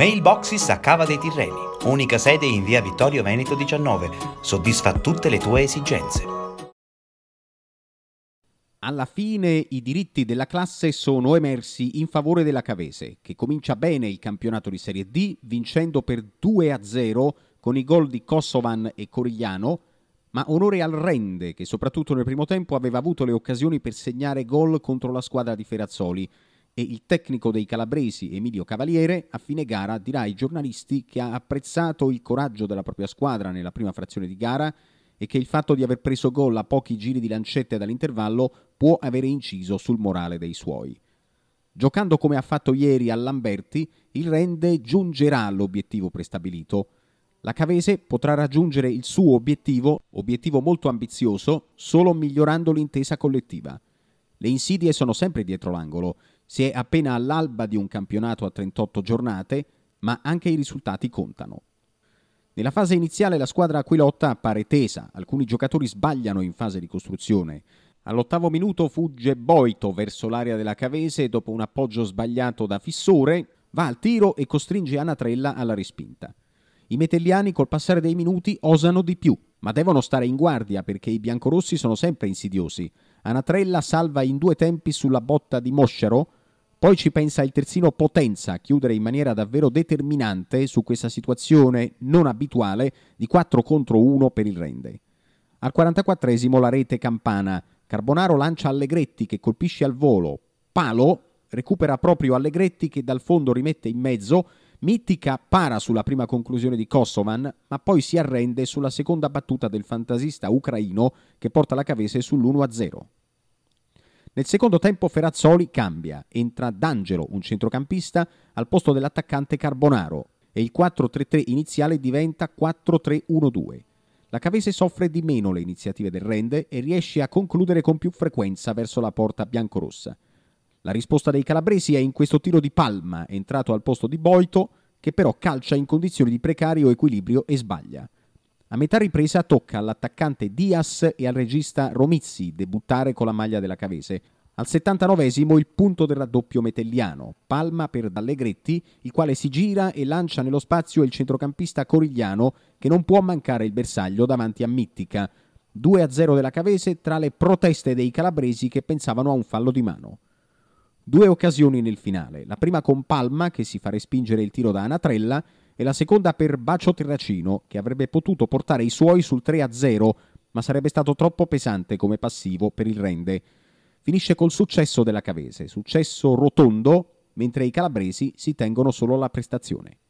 Mailboxes a Cava dei Tirreni, unica sede in via Vittorio Veneto 19, soddisfa tutte le tue esigenze. Alla fine i diritti della classe sono emersi in favore della Cavese, che comincia bene il campionato di Serie D vincendo per 2-0 con i gol di Kosovan e Corigliano, ma onore al Rende che soprattutto nel primo tempo aveva avuto le occasioni per segnare gol contro la squadra di Ferazzoli e il tecnico dei calabresi Emilio Cavaliere a fine gara dirà ai giornalisti che ha apprezzato il coraggio della propria squadra nella prima frazione di gara e che il fatto di aver preso gol a pochi giri di lancette dall'intervallo può avere inciso sul morale dei suoi. Giocando come ha fatto ieri a Lamberti, il Rende giungerà all'obiettivo prestabilito. La Cavese potrà raggiungere il suo obiettivo, obiettivo molto ambizioso, solo migliorando l'intesa collettiva. Le insidie sono sempre dietro l'angolo. Si è appena all'alba di un campionato a 38 giornate, ma anche i risultati contano. Nella fase iniziale la squadra aquilotta appare tesa, alcuni giocatori sbagliano in fase di costruzione. All'ottavo minuto fugge Boito verso l'area della Cavese dopo un appoggio sbagliato da Fissore, va al tiro e costringe Anatrella alla respinta. I metelliani col passare dei minuti osano di più, ma devono stare in guardia perché i biancorossi sono sempre insidiosi. Anatrella salva in due tempi sulla botta di Moscero, poi ci pensa il terzino Potenza a chiudere in maniera davvero determinante su questa situazione non abituale di 4 contro 1 per il Rende. Al 44esimo la rete campana. Carbonaro lancia Allegretti che colpisce al volo. Palo recupera proprio Allegretti che dal fondo rimette in mezzo. Mitica para sulla prima conclusione di Kosovan, ma poi si arrende sulla seconda battuta del fantasista ucraino che porta la Cavese sull'1-0. Nel secondo tempo Ferrazzoli cambia, entra D'Angelo, un centrocampista, al posto dell'attaccante Carbonaro e il 4-3-3 iniziale diventa 4-3-1-2. La Cavese soffre di meno le iniziative del Rende e riesce a concludere con più frequenza verso la porta biancorossa. La risposta dei calabresi è in questo tiro di Palma, entrato al posto di Boito, che però calcia in condizioni di precario equilibrio e sbaglia. A metà ripresa tocca all'attaccante Dias e al regista Romizzi debuttare con la maglia della Cavese. Al 79esimo il punto del raddoppio metelliano, palma per D'Allegretti, il quale si gira e lancia nello spazio il centrocampista Corigliano che non può mancare il bersaglio davanti a Mittica. 2-0 della Cavese tra le proteste dei calabresi che pensavano a un fallo di mano. Due occasioni nel finale, la prima con Palma che si fa respingere il tiro da Anatrella e la seconda per Bacio Terracino, che avrebbe potuto portare i suoi sul 3-0, ma sarebbe stato troppo pesante come passivo per il Rende. Finisce col successo della Cavese, successo rotondo, mentre i calabresi si tengono solo alla prestazione.